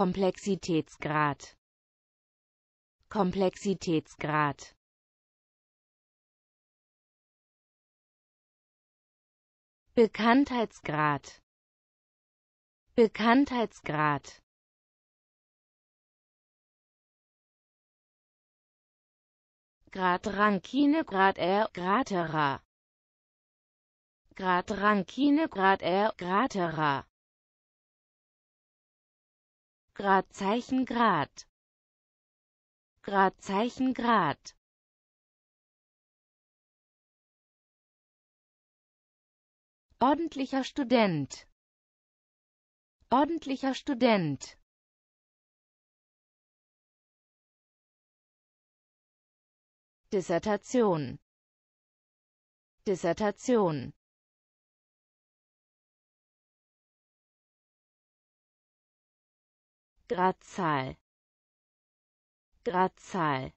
Komplexitätsgrad Komplexitätsgrad Bekanntheitsgrad Bekanntheitsgrad Grad Rankine Grad R Gratera Grad Rankine Grad R Gratera Gradzeichen Grad Gradzeichen Grad Ordentlicher Student Ordentlicher Student Dissertation Dissertation Gradzahl Gradzahl